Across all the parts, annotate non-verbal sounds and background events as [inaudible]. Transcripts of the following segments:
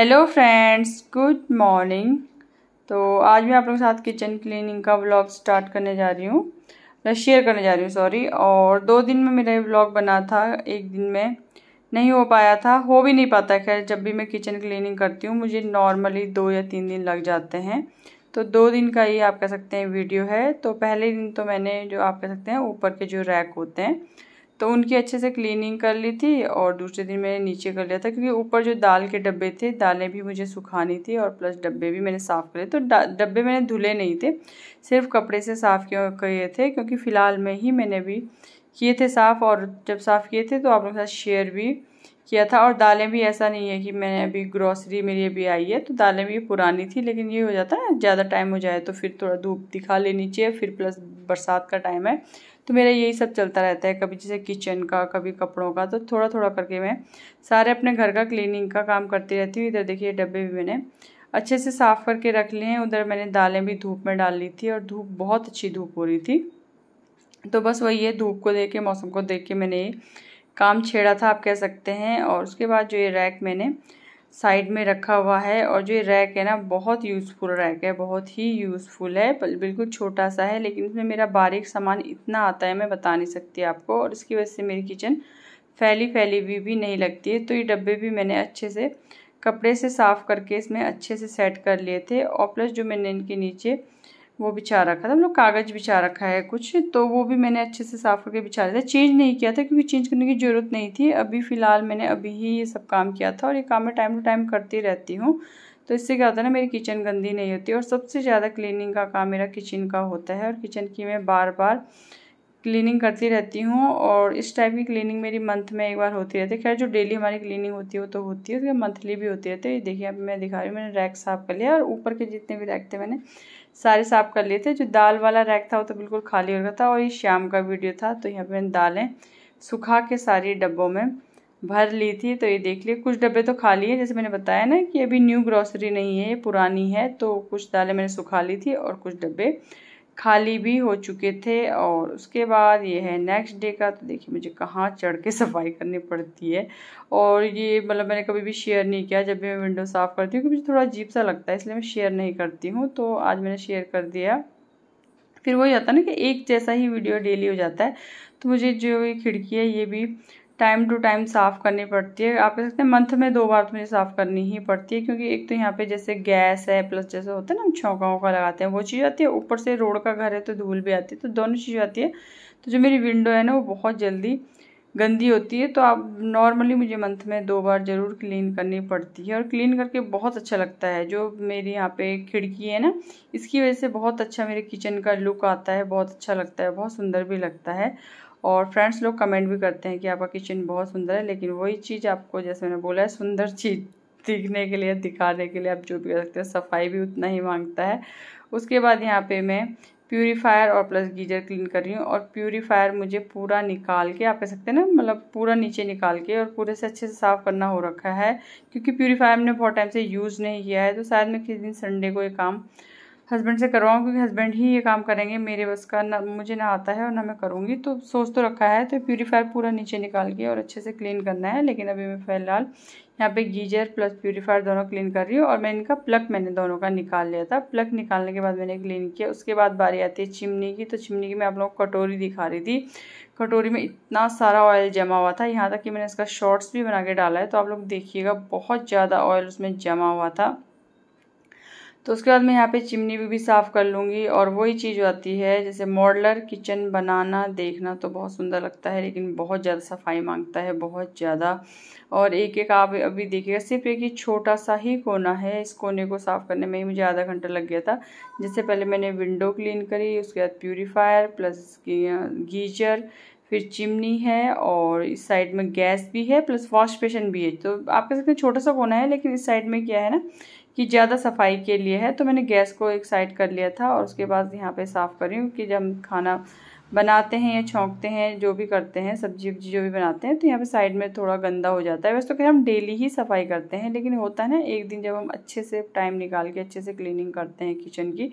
hello friends good morning तो आज मैं आप लोगों के साथ किचन क्लीनिंग का व्लॉग स्टार्ट करने जा रही हूँ शेयर करने जा रही हूँ सॉरी और दो दिन में मेरा व्लॉग बना था एक दिन में नहीं हो पाया था हो भी नहीं पाता खैर जब भी मैं किचन क्लीनिंग करती हूँ मुझे नॉर्मली दो या तीन दिन लग जाते हैं तो दो दिन का ये आप कह सकते हैं वीडियो है तो पहले दिन तो मैंने जो आप कह सकते हैं ऊपर के जो रैक होते हैं तो उनकी अच्छे से क्लीनिंग कर ली थी और दूसरे दिन मैंने नीचे कर लिया था क्योंकि ऊपर जो दाल के डब्बे थे दालें भी मुझे सुखानी थी और प्लस डब्बे भी मैंने साफ़ करे तो डब्बे मैंने धुले नहीं थे सिर्फ कपड़े से साफ़ किए थे क्योंकि फ़िलहाल में ही मैंने भी किए थे साफ़ और जब साफ़ किए थे तो आप लोगों के साथ शेयर भी किया था और दालें भी ऐसा नहीं है कि मैंने अभी ग्रॉसरी मेरी अभी आई है तो दालें भी पुरानी थी लेकिन ये हो जाता है ज़्यादा टाइम हो जाए तो फिर थोड़ा धूप दिखा लेनी चाहिए फिर प्लस बरसात का टाइम है तो मेरा यही सब चलता रहता है कभी जैसे किचन का कभी कपड़ों का तो थोड़ा थोड़ा करके मैं सारे अपने घर का क्लीनिंग का काम करती रहती हूँ इधर देखिए डब्बे भी मैंने अच्छे से साफ़ करके रख लिए हैं उधर मैंने दालें भी धूप में डाल ली थी और धूप बहुत अच्छी धूप हो रही थी तो बस वही है धूप को देख के मौसम को देख के मैंने काम छेड़ा था आप कह सकते हैं और उसके बाद जो ये रैक मैंने साइड में रखा हुआ है और जो ये रैक है ना बहुत यूज़फुल रैक है बहुत ही यूज़फुल है बिल्कुल छोटा सा है लेकिन इसमें मेरा बारीक सामान इतना आता है मैं बता नहीं सकती आपको और इसकी वजह से मेरी किचन फैली फैली हुई भी, भी नहीं लगती है तो ये डब्बे भी मैंने अच्छे से कपड़े से साफ़ करके इसमें अच्छे से सेट कर लिए थे और प्लस जो मैंने इनके नीचे वो बिछा रखा था मतलब कागज़ बिछा रखा है कुछ तो वो भी मैंने अच्छे से साफ़ करके बिछा दिया था चेंज नहीं किया था क्योंकि चेंज करने की ज़रूरत नहीं थी अभी फ़िलहाल मैंने अभी ही ये सब काम किया था और ये काम मैं टाइम टू टाइम करती रहती हूँ तो इससे क्या होता है ना मेरी किचन गंदी नहीं होती और सबसे ज़्यादा क्लीनिंग का काम मेरा किचन का होता है और किचन की मैं बार बार क्लीनिंग करती रहती हूँ और इस टाइप की क्लीनिंग मेरी मंथ में एक बार होती रहती है खैर जो डेली हमारी क्लीनिंग होती है वो तो होती है उसके मंथली भी होती रहती है तो देखिए अब मैं दिखा रही हूँ मैंने रैक साफ़ कर लिया और ऊपर के जितने भी रैक थे मैंने सारे साफ कर लिए थे जो दाल वाला रैक था वो तो बिल्कुल खाली हो गया था और ये शाम का वीडियो था तो यहाँ पे मैंने दालें सुखा के सारे डब्बों में भर ली थी तो ये देख लिए कुछ डब्बे तो खाली है जैसे मैंने बताया ना कि अभी न्यू ग्रॉसरी नहीं है ये पुरानी है तो कुछ दालें मैंने सुखा ली थी और कुछ डब्बे खाली भी हो चुके थे और उसके बाद ये है नेक्स्ट डे का तो देखिए मुझे कहाँ चढ़ के [laughs] सफाई करनी पड़ती है और ये मतलब मैंने कभी भी शेयर नहीं किया जब भी मैं विंडो साफ़ करती हूँ क्योंकि मुझे थोड़ा अजीब सा लगता है इसलिए मैं शेयर नहीं करती हूँ तो आज मैंने शेयर कर दिया फिर वही होता है ना कि एक जैसा ही वीडियो डेली हो जाता है तो मुझे जो ये खिड़की है ये भी टाइम टू टाइम साफ़ करनी पड़ती है आप कह सकते हैं मंथ में दो बार तो मुझे साफ़ करनी ही पड़ती है क्योंकि एक तो यहाँ पे जैसे गैस है प्लस जैसे होता है ना हम छौका वौका लगाते हैं वो चीज़ आती है ऊपर से रोड का घर है तो धूल भी आती है तो दोनों चीज़ आती है तो जो मेरी विंडो है ना वो बहुत जल्दी गंदी होती है तो आप नॉर्मली मुझे मंथ में दो बार ज़रूर क्लीन करनी पड़ती है और क्लीन करके बहुत अच्छा लगता है जो मेरी यहाँ पे खिड़की है ना इसकी वजह से बहुत अच्छा मेरे किचन का लुक आता है बहुत अच्छा लगता है बहुत सुंदर भी लगता है और फ्रेंड्स लोग कमेंट भी करते हैं कि आपका किचन बहुत सुंदर है लेकिन वही चीज़ आपको जैसे मैंने बोला है सुंदर [laughs] चीज़ दिखने के लिए दिखाने के लिए आप जो भी कर सकते हैं सफाई भी उतना ही मांगता है उसके बाद यहाँ पे मैं प्यूरीफायर और प्लस गीजर क्लीन कर रही हूँ और प्यूरीफायर मुझे पूरा निकाल के आप कह सकते हैं ना मतलब पूरा नीचे निकाल के और पूरे से अच्छे से साफ़ करना हो रखा है क्योंकि प्यूरीफायर हमने बहुत टाइम से यूज़ नहीं किया है तो शायद मैं किसी दिन संडे को ये काम हस्बैंड से करवाऊँ क्योंकि हस्बैंड ही ये काम करेंगे मेरे बस का ना मुझे ना आता है और ना मैं करूँगी तो सोच तो रखा है तो प्यूरीफायर पूरा नीचे निकाल के और अच्छे से क्लीन करना है लेकिन अभी मैं फ़िलहाल यहाँ पे गीजर प्लस प्यूरीफायर दोनों क्लीन कर रही हूँ और मैं इनका प्लग मैंने दोनों का निकाल लिया था प्लग निकालने के बाद मैंने क्लीन किया उसके बाद बारी आती है चिमनी की तो चिमनी की मैं आप लोगों को कटोरी दिखा रही थी कटोरी में इतना सारा ऑयल जमा हुआ था यहाँ तक कि मैंने इसका शॉर्ट्स भी बना के डाला है तो आप लोग देखिएगा बहुत ज़्यादा ऑयल उसमें जमा हुआ था तो उसके बाद मैं यहाँ पे चिमनी भी, भी साफ़ कर लूँगी और वही चीज़ आती है जैसे मॉडलर किचन बनाना देखना तो बहुत सुंदर लगता है लेकिन बहुत ज़्यादा सफाई मांगता है बहुत ज़्यादा और एक एक आप अभी देखिएगा सिर्फ एक ही छोटा सा ही कोना है इस कोने को साफ़ करने में ही मुझे आधा घंटा लग गया था जिससे पहले मैंने विंडो क्लीन करी उसके बाद प्यूरीफायर प्लस गीजर फिर चिमनी है और इस साइड में गैस भी है प्लस वॉश बेसन भी है तो आप कह सकते हैं छोटा सा कोना है लेकिन इस साइड में क्या है ना कि ज़्यादा सफाई के लिए है तो मैंने गैस को एक साइड कर लिया था और उसके बाद यहाँ पे साफ़ कर रही हूँ कि जब हम खाना बनाते हैं या छोंकते हैं जो भी करते हैं सब्जी वब्जी जो भी बनाते हैं तो यहाँ पे साइड में थोड़ा गंदा हो जाता है वैसे तो फिर हम डेली ही सफाई करते हैं लेकिन होता है ना एक दिन जब हम अच्छे से टाइम निकाल के अच्छे से क्लीनिंग करते हैं किचन की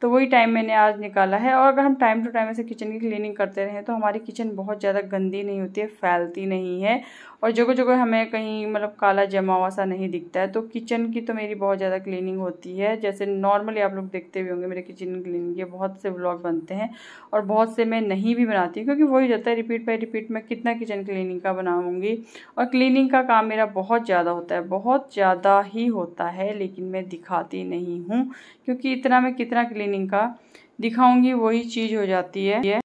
तो वही टाइम मैंने आज निकाला है और अगर हम टाइम टू टाइम ऐसे किचन की क्लीनिंग करते रहें तो हमारी किचन बहुत ज़्यादा गंदी नहीं होती है फैलती नहीं है और जगह जगह हमें कहीं मतलब काला जमा हुआ सा नहीं दिखता है तो किचन की तो मेरी बहुत ज़्यादा क्लीनिंग होती है जैसे नॉर्मली आप लोग देखते भी होंगे मेरे किचन क्लीनिंग के बहुत से ब्लॉग बनते हैं और बहुत से मैं नहीं भी बनाती क्योंकि वही रहता है रिपीट बाई रिपीट मैं कितना किचन क्लीनिंग का बनाऊँगी और क्लीनिंग का काम मेरा बहुत ज़्यादा होता है बहुत ज़्यादा ही होता है लेकिन मैं दिखाती नहीं हूँ क्योंकि इतना मैं कितना क्लीनिंग लाइनिंग का दिखाऊंगी वही चीज़ हो जाती है ये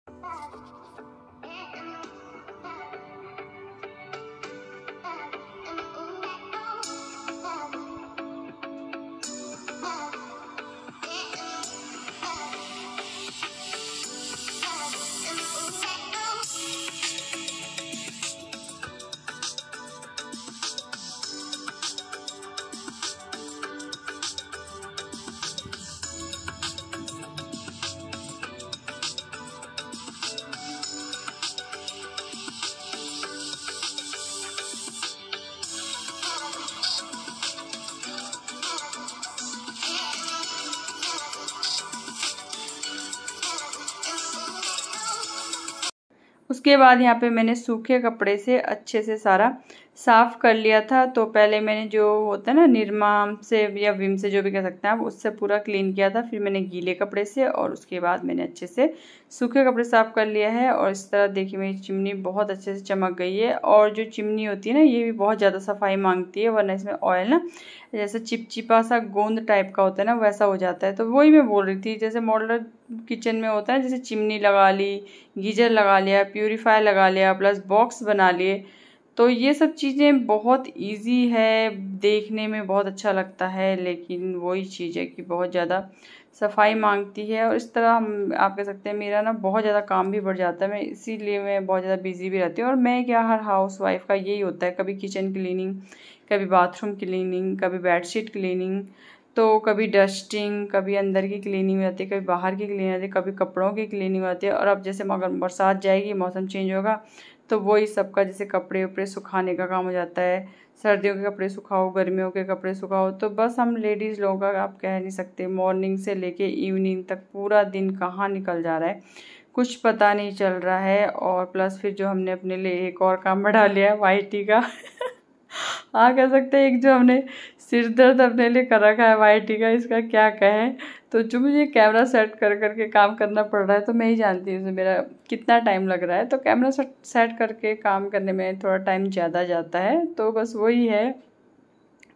उसके बाद यहाँ पे मैंने सूखे कपड़े से अच्छे से सारा साफ़ कर लिया था तो पहले मैंने जो होता है ना निरमा से या विम से जो भी कह सकते हैं आप उससे पूरा क्लीन किया था फिर मैंने गीले कपड़े से और उसके बाद मैंने अच्छे से सूखे कपड़े साफ़ कर लिया है और इस तरह देखिए मेरी चिमनी बहुत अच्छे से चमक गई है और जो चिमनी होती है ना ये भी बहुत ज़्यादा सफाई मांगती है वरना इसमें ऑयल ना जैसे चिपचिपा सा गोंद टाइप का होता है ना वैसा हो जाता है तो वही मैं बोल रही थी जैसे मॉडलर किचन में होता है जैसे चिमनी लगा ली गीजर लगा लिया प्योरीफायर लगा लिया प्लस बॉक्स बना लिए तो ये सब चीज़ें बहुत इजी है देखने में बहुत अच्छा लगता है लेकिन वही चीज़ है कि बहुत ज़्यादा सफाई मांगती है और इस तरह हम आप कह सकते हैं मेरा ना बहुत ज़्यादा काम भी बढ़ जाता है मैं इसीलिए मैं बहुत ज़्यादा बिजी भी रहती हूँ और मैं क्या हर हाउस वाइफ का यही होता है कभी किचन क्लीनिंग कभी बाथरूम क्लीनिंग कभी बेडशीट क्लीनिंग तो कभी डस्टिंग कभी अंदर की क्लीनिंग हो जाती है कभी बाहर की क्लीनिंग होती है कभी कपड़ों की क्लीनिंग होती है और अब जैसे मगर बरसात जाएगी मौसम चेंज होगा तो वही सब का जैसे कपड़े वपड़े सुखाने का काम हो जाता है सर्दियों के कपड़े सुखाओ गर्मियों के कपड़े सुखाओ तो बस हम लेडीज़ लोगों का आप कह नहीं सकते मॉर्निंग से लेके इवनिंग तक पूरा दिन कहाँ निकल जा रहा है कुछ पता नहीं चल रहा है और प्लस फिर जो हमने अपने लिए एक और काम बढ़ा लिया है वाई टी का [laughs] हाँ कह सकते हैं एक जो हमने सिर दर्द अपने लिए कर रखा है वाई टी का इसका क्या कहें तो जो मुझे कैमरा सेट कर करके काम करना पड़ रहा है तो मैं ही जानती हूँ मेरा कितना टाइम लग रहा है तो कैमरा सेट करके काम करने में थोड़ा टाइम ज़्यादा जाता है तो बस वही है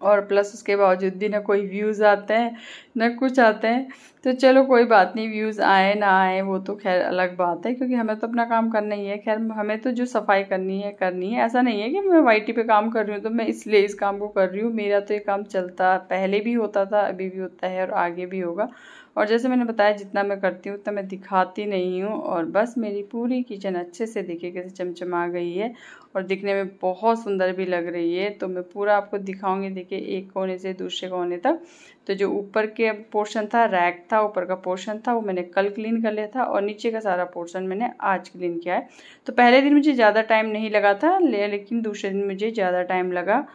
और प्लस उसके बावजूद भी ना कोई व्यूज़ आते हैं ना कुछ आते हैं तो चलो कोई बात नहीं व्यूज़ आए ना आए वो तो खैर अलग बात है क्योंकि हमें तो अपना काम करना ही है खैर हमें तो जो सफाई करनी है करनी है ऐसा नहीं है कि मैं वाई पे काम कर रही हूँ तो मैं इसलिए इस काम को कर रही हूँ मेरा तो ये काम चलता पहले भी होता था अभी भी होता है और आगे भी होगा और जैसे मैंने बताया जितना मैं करती हूँ उतना मैं दिखाती नहीं हूँ और बस मेरी पूरी किचन अच्छे से दिखे कैसे चमचमा गई है और दिखने में बहुत सुंदर भी लग रही है तो मैं पूरा आपको दिखाऊंगी देखिए एक कोने से दूसरे कोने तक तो जो ऊपर के पोर्शन था रैक था ऊपर का पोर्शन था वो मैंने कल क्लीन कर लिया था और नीचे का सारा पोर्शन मैंने आज क्लीन किया है तो पहले दिन मुझे ज़्यादा टाइम नहीं लगा था लेकिन दूसरे दिन मुझे ज़्यादा टाइम लगा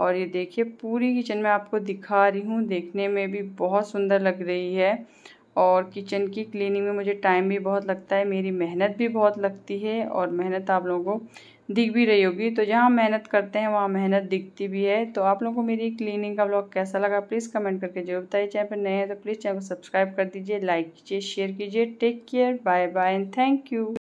और ये देखिए पूरी किचन में आपको दिखा रही हूँ देखने में भी बहुत सुंदर लग रही है और किचन की क्लीनिंग में मुझे टाइम भी बहुत लगता है मेरी मेहनत भी बहुत लगती है और मेहनत आप लोगों को दिख भी रही होगी तो जहाँ मेहनत करते हैं वहाँ मेहनत दिखती भी है तो आप लोगों को मेरी क्लीनिंग का ब्लॉग कैसा लगा प्लीज़ कमेंट करके जरूर बताइए चैनल पर नए हैं तो प्लीज़ चैनल को सब्सक्राइब कर दीजिए लाइक कीजिए शेयर कीजिए take care bye bye and thank you